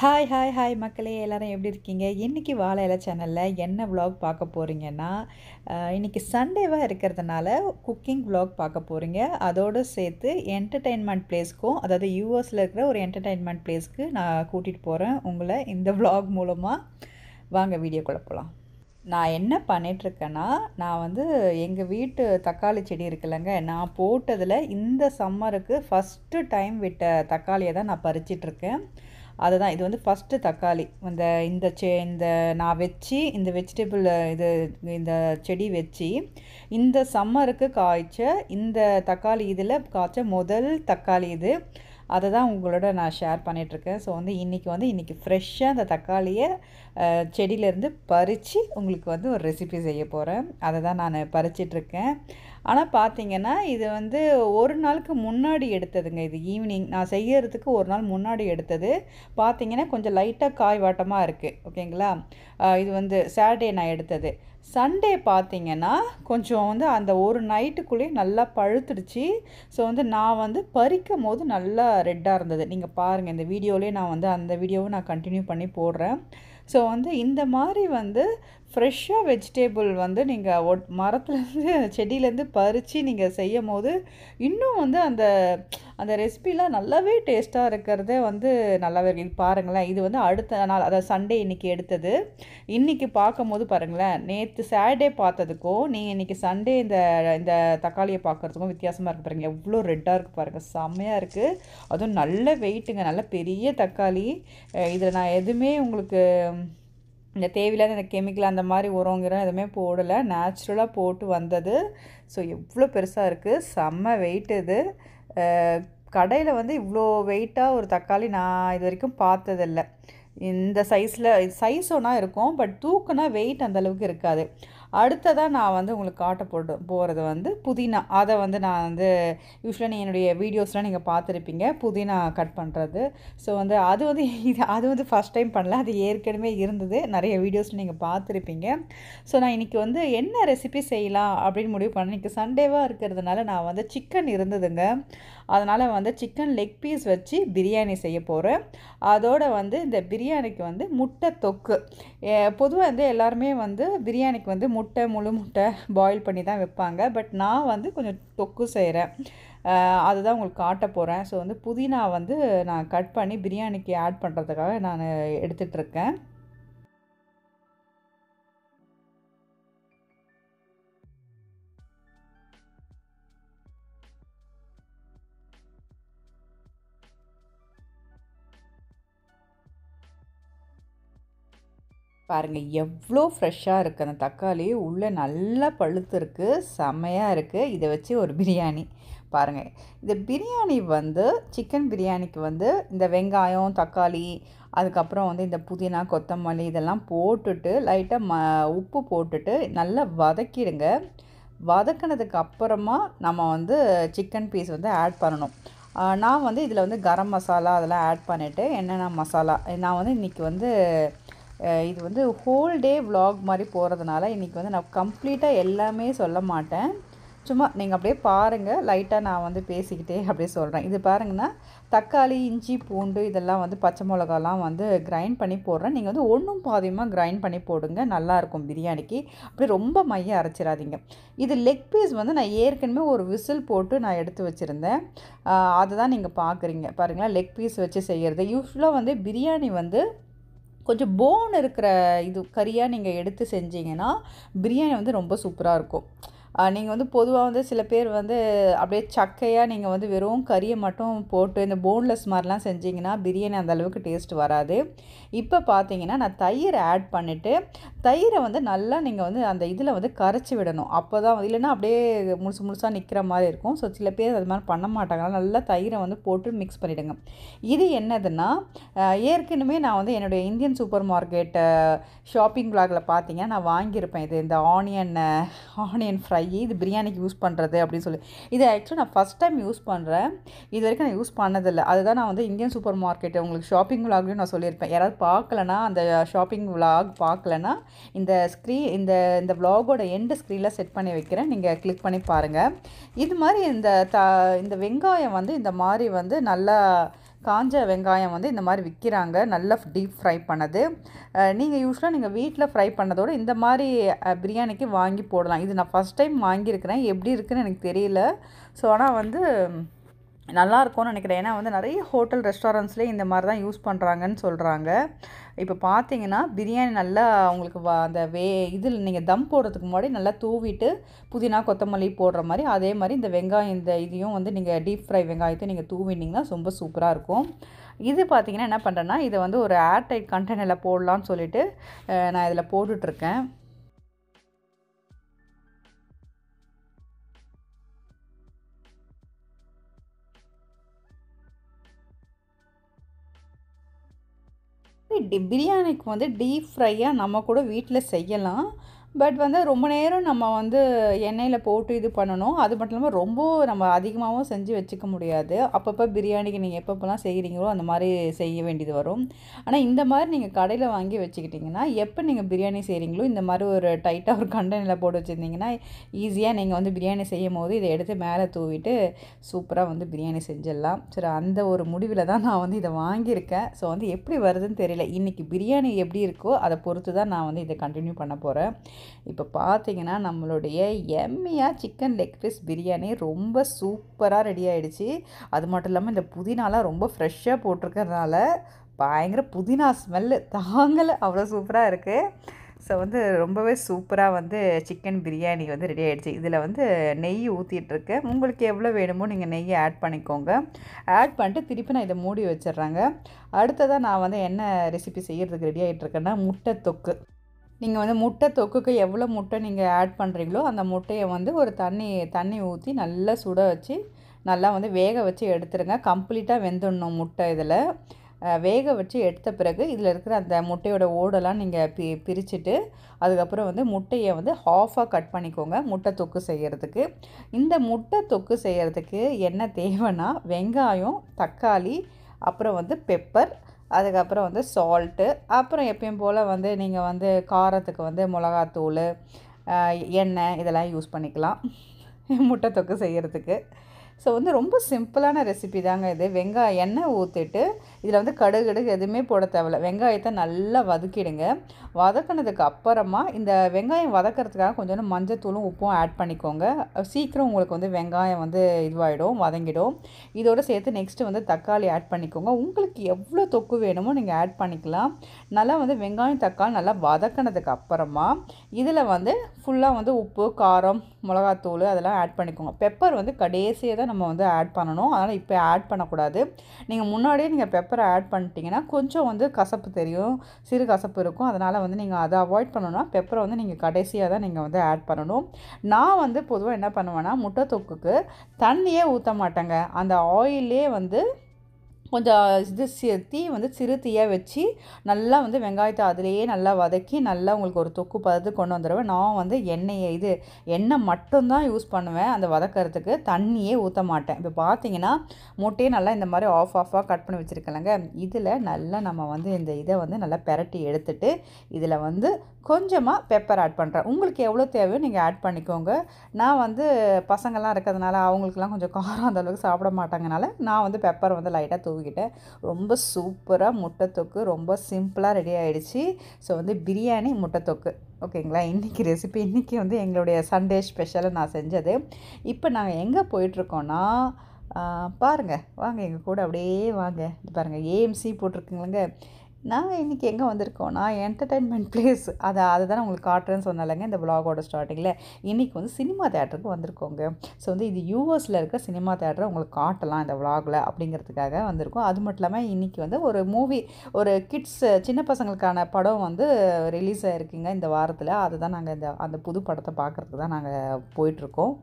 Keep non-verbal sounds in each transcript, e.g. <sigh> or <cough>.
hi hi hi மக்களே எல்லோரும் எப்படி இருக்கீங்க இன்றைக்கி வாழை இலை சேனலில் என்ன வ்ளாக் பார்க்க போகிறீங்கன்னா இன்றைக்கி சண்டேவாக இருக்கிறதுனால குக்கிங் வ்ளாக் பார்க்க போகிறீங்க அதோடு சேர்த்து என்டர்டெயின்மெண்ட் பிளேஸ்க்கும் அதாவது யூஎஸில் இருக்கிற ஒரு என்டர்டெயின்மெண்ட் பிளேஸ்க்கு நான் கூட்டிகிட்டு போகிறேன் உங்களை இந்த வ்ளாக் மூலமாக வாங்க வீடியோ குழப்பலாம் நான் என்ன பண்ணிகிட்ருக்கேன்னா நான் வந்து எங்கள் வீட்டு தக்காளி செடி இருக்குல்லங்க நான் போட்டதில் இந்த சம்மருக்கு ஃபஸ்ட்டு டைம் விட்ட தக்காளியை தான் நான் பறிச்சிட்ருக்கேன் அதுதான் இது வந்து ஃபஸ்ட்டு தக்காளி இந்த இந்த செ இந்த நான் வச்சு இந்த வெஜிடபிள் இது இந்த செடி வச்சு இந்த சம்மருக்கு காய்ச்ச இந்த தக்காளி இதில் காய்ச்ச முதல் தக்காளி இது அதை தான் உங்களோட நான் ஷேர் பண்ணிகிட்ருக்கேன் ஸோ வந்து இன்றைக்கி வந்து இன்றைக்கி ஃப்ரெஷ்ஷாக அந்த தக்காளியை செடியிலேருந்து பறித்து உங்களுக்கு வந்து ஒரு ரெசிபி செய்ய போகிறேன் அதை தான் நான் பறிச்சிட்ருக்கேன் ஆனால் பார்த்திங்கன்னா இது வந்து ஒரு நாளுக்கு முன்னாடி எடுத்ததுங்க இது ஈவினிங் நான் செய்கிறதுக்கு ஒரு நாள் முன்னாடி எடுத்தது பார்த்திங்கன்னா கொஞ்சம் லைட்டாக காய் வாட்டமாக இருக்குது ஓகேங்களா இது வந்து சாட்டர்டே நான் எடுத்தது சண்டே பார்த்திங்கன்னா கொஞ்சம் வந்து அந்த ஒரு நைட்டுக்குள்ளேயே நல்லா பழுத்துடுச்சு ஸோ வந்து நான் வந்து பறிக்கும் போது நல்லா ரெட்டாக இருந்தது நீங்கள் பாருங்கள் இந்த வீடியோலேயே நான் வந்து அந்த வீடியோவை நான் கண்டினியூ பண்ணி போடுறேன் ஸோ வந்து இந்த மாதிரி வந்து ஃப்ரெஷ்ஷாக வெஜிடேபிள் வந்து நீங்கள் ஒட் மரத்துலேருந்து <laughs> செடியிலேருந்து பறித்து நீங்கள் செய்யும் போது இன்னும் வந்து அந்த அந்த ரெசிபிலாம் நல்லாவே டேஸ்ட்டாக இருக்கிறதே வந்து நல்லாவே இருக்குது பாருங்களேன் இது வந்து அடுத்த நாள் அதாவது சண்டே இன்றைக்கி எடுத்தது இன்றைக்கி பார்க்கும் போது பாருங்களேன் நேற்று சாட்டர்டே பார்த்ததுக்கும் நீங்கள் இன்றைக்கி சண்டே இந்த இந்த தக்காளியை பார்க்குறதுக்கும் வித்தியாசமாக இருக்குது பாருங்கள் எவ்வளோ ரெட்டாக இருக்குது பாருங்கள் செம்மையாக இருக்குது அதுவும் நல்ல வெயிட்டுங்க நல்ல பெரிய தக்காளி இதில் நான் எதுவுமே உங்களுக்கு இந்த தேவையில்லாத இந்த கெமிக்கல் அந்த மாதிரி உரங்கிற எதுவுமே போடலை நேச்சுரலாக போட்டு வந்தது ஸோ எவ்வளோ பெருசாக இருக்குது செம்ம வெயிட் இது கடையில் வந்து இவ்வளோ வெயிட்டாக ஒரு தக்காளி நான் இது வரைக்கும் பார்த்ததில்லை இந்த சைஸில் சைஸோனா இருக்கும் பட் தூக்குனா வெயிட் அந்தளவுக்கு இருக்காது அடுத்ததாக நான் வந்து உங்களுக்கு காட்ட போகிறது வந்து புதினா அதை வந்து நான் வந்து யூஸ்வலாக நீ என்னுடைய வீடியோஸ்லாம் நீங்கள் பார்த்துருப்பீங்க புதினா கட் பண்ணுறது ஸோ வந்து அது வந்து <laughs> இது அது வந்து ஃபஸ்ட் டைம் பண்ணல அது ஏற்கனவே இருந்தது நிறைய வீடியோஸ் நீங்கள் பார்த்துருப்பீங்க ஸோ நான் இன்றைக்கி வந்து என்ன ரெசிபி செய்யலாம் அப்படின்னு முடிவு பண்ணேன் இன்றைக்கி சண்டேவாக இருக்கிறதுனால நான் வந்து சிக்கன் இருந்ததுங்க அதனால் வந்து சிக்கன் லெக் பீஸ் வச்சு பிரியாணி செய்ய போகிறேன் அதோடு வந்து இந்த பிரியாணிக்கு வந்து முட்டை தொக்கு பொதுவாக வந்து எல்லாருமே வந்து பிரியாணிக்கு வந்து முட்டை முழு முட்டை பாயில் பண்ணி தான் வைப்பாங்க பட் நான் வந்து கொஞ்சம் தொக்கு செய்கிறேன் அதுதான் உங்களுக்கு காட்ட போகிறேன் ஸோ வந்து புதினா வந்து நான் கட் பண்ணி பிரியாணிக்கு ஆட் பண்ணுறதுக்காக நான் எடுத்துகிட்ருக்கேன் பாருங்கள் எவ்வளோ ஃப்ரெஷ்ஷாக இருக்குது அந்த தக்காளி உள்ளே நல்லா பழுத்து இருக்குது செம்மையாக இருக்குது இதை வச்சு ஒரு பிரியாணி பாருங்கள் இந்த பிரியாணி வந்து சிக்கன் பிரியாணிக்கு வந்து இந்த வெங்காயம் தக்காளி அதுக்கப்புறம் வந்து இந்த புதினா கொத்தமல்லி இதெல்லாம் போட்டுட்டு லைட்டாக ம உப்பு போட்டுட்டு நல்லா வதக்கிடுங்க வதக்கினதுக்கு அப்புறமா நம்ம வந்து சிக்கன் பீஸ் வந்து ஆட் பண்ணணும் நான் வந்து இதில் வந்து கரம் மசாலா அதெல்லாம் ஆட் பண்ணிவிட்டு என்னென்ன மசாலா நான் வந்து இன்றைக்கி வந்து இது வந்து ஹோல் டே விலாக் மாதிரி போகிறதுனால இன்றைக்கி வந்து நான் கம்ப்ளீட்டாக எல்லாமே சொல்ல மாட்டேன் சும்மா நீங்கள் அப்படியே பாருங்கள் லைட்டாக நான் வந்து பேசிக்கிட்டே அப்படியே சொல்கிறேன் இது பாருங்கன்னா தக்காளி இஞ்சி பூண்டு இதெல்லாம் வந்து பச்சை மிளகாலாம் வந்து கிரைண்ட் பண்ணி போடுறேன் நீங்கள் வந்து ஒன்றும் பாதியமாக கிரைண்ட் பண்ணி போடுங்க நல்லாயிருக்கும் பிரியாணிக்கு அப்படியே ரொம்ப மையம் அரைச்சிடாதீங்க இது லெக் பீஸ் வந்து நான் ஏற்கனவே ஒரு விசில் போட்டு நான் எடுத்து வச்சுருந்தேன் அதை தான் நீங்கள் பார்க்குறீங்க பாருங்களா லெக் பீஸ் வச்சு செய்கிறது யூஸ்வலாக வந்து பிரியாணி வந்து கொஞ்சம் போன் இருக்கிற இது கறியாக நீங்கள் எடுத்து செஞ்சீங்கன்னா பிரியாணி வந்து ரொம்ப சூப்பராக இருக்கும் நீங்கள் வந்து பொதுவாக வந்து சில பேர் வந்து அப்படியே சக்கையாக நீங்கள் வந்து வெறும் கறியை மட்டும் போட்டு இந்த போன்லெஸ் மாதிரிலாம் செஞ்சிங்கன்னா பிரியாணி அந்தளவுக்கு டேஸ்ட் வராது இப்போ பார்த்தீங்கன்னா நான் தயிர் ஆட் பண்ணிவிட்டு தயிரை வந்து நல்லா நீங்கள் வந்து அந்த இதில் வந்து கரைச்சி விடணும் அப்போ தான் இல்லைன்னா அப்படியே முழுசு முழுசாக நிற்கிற மாதிரி இருக்கும் ஸோ சில பேர் அது மாதிரி பண்ண மாட்டாங்க நல்லா தயிரை வந்து போட்டு மிக்ஸ் பண்ணிவிடுங்க இது என்னதுன்னா ஏற்கனவே நான் வந்து என்னுடைய இந்தியன் சூப்பர் மார்க்கெட்டு ஷாப்பிங் பிளாகில் பார்த்தீங்கன்னா நான் வாங்கியிருப்பேன் இது இந்த ஆனியன் ஆனியன் ஃப்ரை நாளைக்கு இது பிரியாணிக்கு யூஸ் பண்ணுறது அப்படின்னு சொல்லி இது ஆக்சுவலி நான் ஃபஸ்ட் டைம் யூஸ் பண்ணுறேன் இது வரைக்கும் நான் யூஸ் பண்ணதில்லை அதுதான் நான் வந்து இந்தியன் சூப்பர் மார்க்கெட் உங்களுக்கு ஷாப்பிங் விலாக்லையும் நான் சொல்லியிருப்பேன் யாராவது பார்க்கலனா அந்த ஷாப்பிங் விலாக் பார்க்கலனா இந்த ஸ்க்ரீன் இந்த இந்த விலாகோட எண்டு ஸ்க்ரீனில் செட் பண்ணி வைக்கிறேன் நீங்கள் கிளிக் பண்ணி பாருங்கள் இது மாதிரி இந்த த இந்த வெங்காயம் வந்து இந்த மாதிரி வந்து நல்லா காஞ்ச வெங்காயம் வந்து இந்த மாதிரி விற்கிறாங்க நல்லா டீப் ஃப்ரை பண்ணது நீங்கள் யூஸ்வலாக நீங்கள் வீட்டில் ஃப்ரை பண்ணதோடு இந்த மாதிரி பிரியாணிக்கு வாங்கி போடலாம் இது நான் ஃபஸ்ட் டைம் வாங்கியிருக்கிறேன் எப்படி இருக்குன்னு எனக்கு தெரியல ஸோ ஆனால் வந்து நல்லாயிருக்கும்னு நினைக்கிறேன் ஏன்னா வந்து நிறைய ஹோட்டல் ரெஸ்டாரண்ட்ஸ்லேயே இந்த மாதிரி தான் யூஸ் பண்ணுறாங்கன்னு சொல்கிறாங்க இப்போ பார்த்தீங்கன்னா பிரியாணி நல்லா அவங்களுக்கு வ அந்த வே இதில் நீங்கள் தம் போடுறதுக்கு முன்னாடி நல்லா தூவிட்டு புதினா கொத்தமல்லி போடுற மாதிரி அதே மாதிரி இந்த வெங்காயம் இந்த இதையும் வந்து நீங்கள் டீப் ஃப்ரை வெங்காயத்தை நீங்கள் தூவினிங்கன்னா ரொம்ப சூப்பராக இருக்கும் இது பார்த்திங்கன்னா என்ன பண்ணுறேன்னா இதை வந்து ஒரு ஏர்டைட் கண்டெய்னரில் போடலான்னு சொல்லிவிட்டு நான் இதில் போட்டுட்ருக்கேன் இப்படி பிரியாணிக்கு வந்து டீப் ஃப்ரையாக நம்ம கூட வீட்டில் செய்யலாம் பட் வந்து ரொம்ப நேரம் நம்ம வந்து எண்ணெயில் போட்டு இது பண்ணணும் அது மட்டும் இல்லாமல் ரொம்ப நம்ம அதிகமாகவும் செஞ்சு வச்சுக்க முடியாது அப்பப்போ பிரியாணிக்கு நீங்கள் எப்பப்போலாம் செய்கிறீங்களோ அந்த மாதிரி செய்ய வேண்டியது வரும் ஆனால் இந்த மாதிரி நீங்கள் கடையில் வாங்கி வச்சுக்கிட்டிங்கன்னா எப்போ நீங்கள் பிரியாணி செய்கிறீங்களோ இந்த மாதிரி ஒரு டைட்டாக ஒரு கண்டனில் போட்டு வச்சுருந்தீங்கன்னா ஈஸியாக நீங்கள் வந்து பிரியாணி செய்யும் போது இதை எடுத்து மேலே தூவிட்டு சூப்பராக வந்து பிரியாணி செஞ்சிடலாம் சரி அந்த ஒரு முடிவில் தான் நான் வந்து இதை வாங்கியிருக்கேன் ஸோ வந்து எப்படி வருதுன்னு தெரியல இன்றைக்கி பிரியாணி எப்படி இருக்கோ அதை பொறுத்து தான் நான் வந்து இதை கண்டினியூ பண்ண போகிறேன் இப்போ பார்த்தீங்கன்னா நம்மளுடைய எம்மியாக சிக்கன் லெக் பீஸ் பிரியாணி ரொம்ப சூப்பராக ரெடி ஆகிடுச்சு அது மட்டும் இல்லாமல் இந்த புதினாலாம் ரொம்ப ஃப்ரெஷ்ஷாக போட்டிருக்கறதுனால பயங்கர புதினா ஸ்மெல்லு தாங்கலை அவ்வளோ சூப்பராக இருக்குது ஸோ வந்து ரொம்பவே சூப்பராக வந்து சிக்கன் பிரியாணி வந்து ரெடி ஆகிடுச்சு இதில் வந்து நெய் ஊற்றிட்டுருக்கேன் உங்களுக்கு எவ்வளோ வேணுமோ நீங்கள் நெய்யை ஆட் பண்ணிக்கோங்க ஆட் பண்ணிட்டு திருப்பி நான் இதை மூடி வச்சிட்றாங்க அடுத்ததாக நான் வந்து என்ன ரெசிபி செய்கிறதுக்கு ரெடி ஆகிட்டுருக்கேன்னா முட்டை தொக்கு நீங்கள் வந்து முட்டை தொக்குக்கு எவ்வளோ முட்டை நீங்கள் ஆட் பண்ணுறீங்களோ அந்த முட்டையை வந்து ஒரு தண்ணி தண்ணி ஊற்றி நல்லா சுட வச்சு நல்லா வந்து வேக வச்சு எடுத்துருங்க கம்ப்ளீட்டாக வெந்துடணும் முட்டை இதில் வேக வச்சு எடுத்த பிறகு இதில் இருக்கிற அந்த முட்டையோட ஓடெல்லாம் நீங்கள் பி பிரிச்சுட்டு அதுக்கப்புறம் வந்து முட்டையை வந்து ஹாஃபாக கட் பண்ணிக்கோங்க முட்டை தொக்கு செய்கிறதுக்கு இந்த முட்டை தொக்கு செய்கிறதுக்கு என்ன தேவைன்னா வெங்காயம் தக்காளி அப்புறம் வந்து பெப்பர் அதுக்கப்புறம் வந்து சால்ட்டு அப்புறம் எப்பயும் போல் வந்து நீங்கள் வந்து காரத்துக்கு வந்து மிளகாத்தூள் எண்ணெய் இதெல்லாம் யூஸ் பண்ணிக்கலாம் முட்டை தொக்கு செய்கிறதுக்கு ஸோ வந்து ரொம்ப சிம்பிளான ரெசிபி தாங்க இது வெங்காயம் எண்ணெய் ஊற்றிட்டு இதில் வந்து கடுகு கடுகு எதுவுமே போட தேவையில்ல வெங்காயத்தை நல்லா வதக்கிடுங்க வதக்கினதுக்கு அப்புறமா இந்த வெங்காயம் வதக்கிறதுக்காக கொஞ்சோண்டு மஞ்சத்தூளும் உப்பும் ஆட் பண்ணிக்கோங்க சீக்கிரம் உங்களுக்கு வந்து வெங்காயம் வந்து இதுவாகிடும் வதங்கிடும் இதோடு சேர்த்து நெக்ஸ்ட்டு வந்து தக்காளி ஆட் பண்ணிக்கோங்க உங்களுக்கு எவ்வளோ தொக்கு வேணுமோ நீங்கள் ஆட் பண்ணிக்கலாம் நல்லா வந்து வெங்காயம் தக்காளி நல்லா வதக்கினதுக்கு அப்புறமா இதில் வந்து ஃபுல்லாக வந்து உப்பு காரம் மிளகாத்தூள் அதெல்லாம் ஆட் பண்ணிக்கோங்க பெப்பர் வந்து கடைசியாக தான் நம்ம வந்து ஆட் பண்ணணும் அதனால் இப்போ ஆட் பண்ணக்கூடாது நீங்கள் முன்னாடியே நீங்கள் பெப்பரை ஆட் பண்ணிட்டீங்கன்னா கொஞ்சம் வந்து கசப்பு தெரியும் சிறு கசப்பு இருக்கும் அதனால் வந்து நீங்கள் அதை அவாய்ட் பண்ணணும்னா பெப்பரை வந்து நீங்கள் கடைசியாக தான் நீங்கள் வந்து ஆட் பண்ணணும் நான் வந்து பொதுவாக என்ன பண்ணுவேன்னா முட்டை தொக்குக்கு தண்ணியே ஊற்ற மாட்டேங்க அந்த ஆயிலே வந்து கொஞ்சம் இது தீ வந்து சிறுத்தியாக வச்சு நல்லா வந்து வெங்காயத்தை அதிலேயே நல்லா வதக்கி நல்லா உங்களுக்கு ஒரு தொக்கு பதத்து கொண்டு வந்துடுவேன் நான் வந்து எண்ணெயை இது எண்ணெய் மட்டும்தான் யூஸ் பண்ணுவேன் அந்த வதக்கிறதுக்கு தண்ணியே ஊற்ற மாட்டேன் இப்போ பார்த்தீங்கன்னா முட்டையை நல்லா இந்த மாதிரி ஆஃப் ஆஃபாக கட் பண்ணி வச்சுருக்கலங்க இதில் நல்லா நம்ம வந்து இந்த இதை வந்து நல்லா பெரட்டி எடுத்துட்டு இதில் வந்து கொஞ்சமாக பெப்பர் ஆட் பண்ணுறேன் உங்களுக்கு எவ்வளோ தேவையோ நீங்கள் ஆட் பண்ணிக்கோங்க நான் வந்து பசங்கள்லாம் இருக்கிறதுனால அவங்களுக்குலாம் கொஞ்சம் காரம் அந்தளவுக்கு சாப்பிட மாட்டாங்கனால நான் வந்து பெப்பர் வந்து லைட்டாக தூ உங்ககிட்ட ரொம்ப சூப்பராக முட்டை தொக்கு ரொம்ப சிம்பிளாக ரெடி ஆகிடுச்சு ஸோ வந்து பிரியாணி முட்டை தொக்கு ஓகேங்களா இன்றைக்கி ரெசிபி இன்றைக்கி வந்து எங்களுடைய சண்டே ஸ்பெஷலாக நான் செஞ்சது இப்போ நாங்கள் எங்கே போயிட்டுருக்கோன்னா பாருங்கள் வாங்க எங்கள் கூட அப்படியே வாங்க பாருங்கள் ஏஎம்சி போட்டிருக்குங்களேங்க நான் இன்றைக்கி எங்கே வந்திருக்கோன்னா என்டர்டெயின்மெண்ட் ப்ளேஸ் அதை அதை தான் உங்களுக்கு காட்டுறேன்னு சொன்னாலங்க இந்த பிளாகோட ஸ்டார்டிங்கில் இன்றைக்கி வந்து சினிமா தேட்டருக்கு வந்திருக்கோங்க ஸோ வந்து இது யூஎஸில் இருக்கிற சினிமா தேட்டரை உங்களுக்கு காட்டலாம் இந்த விளாகில் அப்படிங்கிறதுக்காக வந்திருக்கோம் அது மட்டும் இல்லாமல் இன்றைக்கி வந்து ஒரு மூவி ஒரு கிட்ஸ் சின்ன பசங்களுக்கான படம் வந்து ரிலீஸ் ஆகிருக்குங்க இந்த வாரத்தில் அதை தான் நாங்கள் இந்த அந்த புது படத்தை பார்க்குறதுக்கு தான் நாங்கள் போயிட்டுருக்கோம்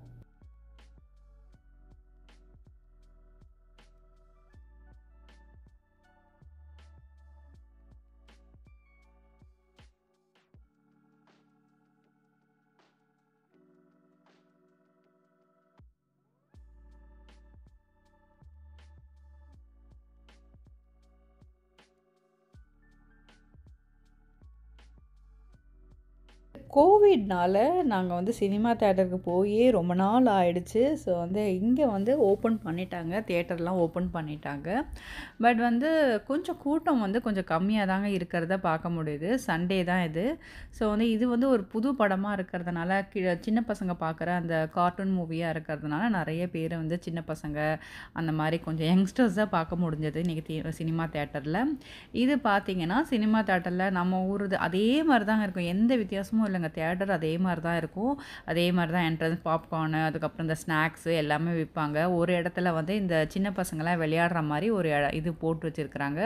கோவிட்னால் நாங்கள் வந்து சினிமா தேட்டருக்கு போயே ரொம்ப நாள் ஆயிடுச்சு ஸோ வந்து இங்கே வந்து ஓப்பன் பண்ணிட்டாங்க தேட்டர்லாம் ஓப்பன் பண்ணிட்டாங்க பட் வந்து கொஞ்சம் கூட்டம் வந்து கொஞ்சம் கம்மியாக தாங்க இருக்கிறத பார்க்க முடியுது சண்டே தான் இது ஸோ வந்து இது வந்து ஒரு புது படமாக இருக்கிறதுனால சின்ன பசங்க பார்க்குற அந்த கார்ட்டூன் மூவியாக இருக்கிறதுனால நிறைய பேர் வந்து சின்ன பசங்க அந்த மாதிரி கொஞ்சம் யங்ஸ்டர்ஸ் தான் பார்க்க முடிஞ்சது இன்றைக்கி சினிமா தேட்டரில் இது பார்த்திங்கன்னா சினிமா தேட்டரில் நம்ம ஊர் அதே மாதிரி தாங்க இருக்கும் எந்த வித்தியாசமும் இல்லைங்க அங்கே தேட்டர் அதே மாதிரி தான் இருக்கும் அதே மாதிரி தான் என்ட்ரன்ஸ் பாப்கார்னு அதுக்கப்புறம் இந்த ஸ்நாக்ஸு எல்லாமே விற்பாங்க ஒரு இடத்துல வந்து இந்த சின்ன பசங்களாம் விளையாடுற மாதிரி ஒரு இது போட்டு வச்சுருக்குறாங்க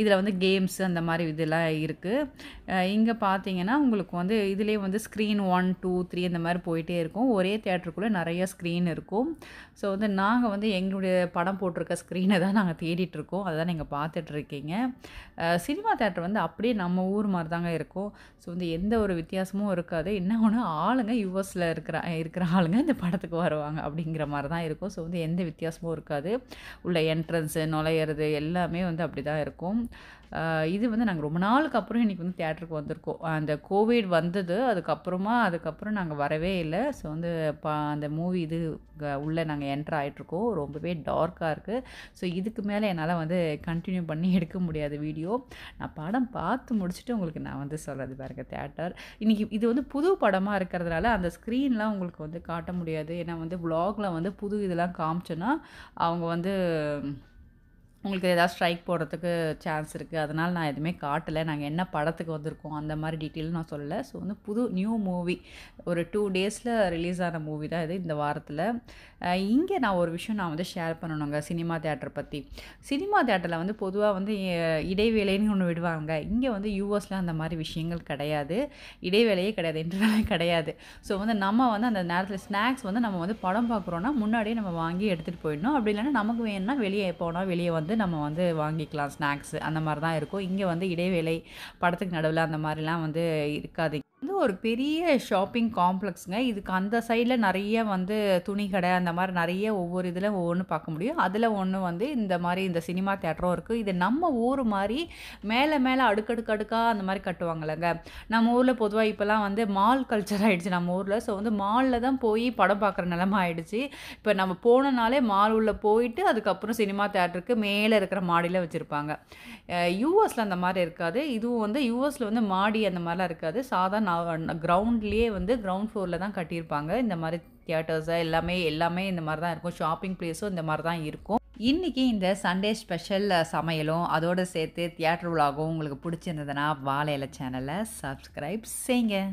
இதில் வந்து கேம்ஸ் அந்த மாதிரி இதெல்லாம் இருக்குது இங்கே பார்த்தீங்கன்னா உங்களுக்கு வந்து இதுலேயே வந்து ஸ்க்ரீன் ஒன் டூ த்ரீ அந்த மாதிரி போயிட்டே இருக்கும் ஒரே தேட்டருக்குள்ளே நிறைய ஸ்க்ரீன் இருக்கும் ஸோ வந்து நாங்கள் வந்து எங்களுடைய படம் போட்டிருக்க ஸ்க்ரீனை தான் நாங்கள் தேடிட்டுருக்கோம் அதை தான் நீங்கள் பார்த்துட்ருக்கீங்க சினிமா தேட்டர் வந்து அப்படியே நம்ம ஊர் மாதிரி தாங்க இருக்கும் ஸோ வந்து எந்த ஒரு வித்தியாசமும் படமும் இருக்காது என்ன ஒன்று ஆளுங்க யூஎஸில் இருக்கிற இருக்கிற ஆளுங்க இந்த படத்துக்கு வருவாங்க அப்படிங்கிற மாதிரி தான் இருக்கும் ஸோ வந்து எந்த வித்தியாசமும் இருக்காது உள்ள என்ட்ரன்ஸு நுழையிறது எல்லாமே வந்து அப்படி தான் இருக்கும் இது வந்து நாங்கள் ரொம்ப நாளுக்கு அப்புறம் இன்றைக்கி வந்து தேட்டருக்கு வந்திருக்கோம் அந்த கோவிட் வந்தது அதுக்கப்புறமா அதுக்கப்புறம் நாங்கள் வரவே இல்லை ஸோ வந்து பா அந்த மூவி இது உள்ளே நாங்கள் என்ட்ரு ஆகிட்டுருக்கோம் ரொம்பவே டார்க்காக இருக்குது ஸோ இதுக்கு மேலே என்னால் வந்து கண்டினியூ பண்ணி எடுக்க முடியாது வீடியோ நான் படம் பார்த்து முடிச்சுட்டு உங்களுக்கு நான் வந்து சொல்கிறது பாருங்க தேட்டர் இன்றைக்கி இது வந்து புது படமாக இருக்கிறதுனால அந்த ஸ்க்ரீன்லாம் உங்களுக்கு வந்து காட்ட முடியாது ஏன்னா வந்து வ்ளாகில் வந்து புது இதெல்லாம் காமிச்சோன்னா அவங்க வந்து உங்களுக்கு ஏதாவது ஸ்ட்ரைக் போடுறதுக்கு சான்ஸ் இருக்குது அதனால் நான் எதுவுமே காட்டலை நாங்கள் என்ன படத்துக்கு வந்திருக்கோம் அந்த மாதிரி டீட்டெயிலும் நான் சொல்லலை ஸோ வந்து புது நியூ மூவி ஒரு டூ டேஸில் ரிலீஸ் ஆன மூவி தான் இது இந்த வாரத்தில் இங்கே நான் ஒரு விஷயம் நான் வந்து ஷேர் பண்ணணுங்க சினிமா தேட்டரை பற்றி சினிமா தேட்டரில் வந்து பொதுவாக வந்து இடைவேளைன்னு ஒன்று விடுவாங்க இங்கே வந்து யூஎஸில் அந்த மாதிரி விஷயங்கள் கிடையாது இடைவேளையே கிடையாது இன்டர்வேலே கிடையாது ஸோ வந்து நம்ம வந்து அந்த நேரத்தில் ஸ்நாக்ஸ் வந்து நம்ம வந்து படம் பார்க்குறோன்னா முன்னாடியே நம்ம வாங்கி எடுத்துகிட்டு போயிடணும் அப்படி இல்லைன்னா நமக்கு வேணும்னா வெளியே போனால் வெளியே வந்து நம்ம வந்து வாங்கிக்கலாம் ஸ்நாக்ஸு அந்த மாதிரி தான் இருக்கும் இங்கே வந்து இடைவேளை படத்துக்கு நடுவில் அந்த மாதிரிலாம் வந்து இருக்காது ஒரு பெரிய ஷாப்பிங் காம்ப்ளெக்ஸுங்க இதுக்கு அந்த சைடில் நிறைய வந்து துணி கடை அந்த மாதிரி நிறைய ஒவ்வொரு இதில் ஒவ்வொன்று பார்க்க முடியும் அதில் ஒன்று வந்து இந்த மாதிரி இந்த சினிமா தேட்டரும் இருக்குது இது நம்ம ஊர் மாதிரி மேலே மேலே அடுக்கடுக்கு அடுக்காக அந்த மாதிரி கட்டுவாங்கள்லங்க நம்ம ஊரில் பொதுவாக இப்போலாம் வந்து மால் கல்ச்சர் ஆகிடுச்சு நம்ம ஊரில் ஸோ வந்து மாலில் தான் போய் படம் பார்க்குற நிலம ஆகிடுச்சு இப்போ நம்ம போனனாலே மால் உள்ளே போயிட்டு அதுக்கப்புறம் சினிமா தேட்டருக்கு மேலே இருக்கிற மாடியில் வச்சுருப்பாங்க யூஎஸில் அந்த மாதிரி இருக்காது இதுவும் வந்து யூஎஸில் வந்து மாடி அந்த மாதிரிலாம் இருக்காது சாதா கிரவுண்ட்லேயே வந்து கிரவுண்ட் ஃப்ளோரில் தான் கட்டியிருப்பாங்க இந்த மாதிரி தியேட்டர்ஸு எல்லாமே எல்லாமே இந்த மாதிரி தான் இருக்கும் ஷாப்பிங் பிளேஸும் இந்த மாதிரி தான் இருக்கும் இன்றைக்கி இந்த சண்டே ஸ்பெஷல் சமையலும் அதோடு சேர்த்து தியேட்டர் விழாகவும் உங்களுக்கு பிடிச்சிருந்ததுன்னா வாழையில சேனலை சப்ஸ்கிரைப் செய்யுங்க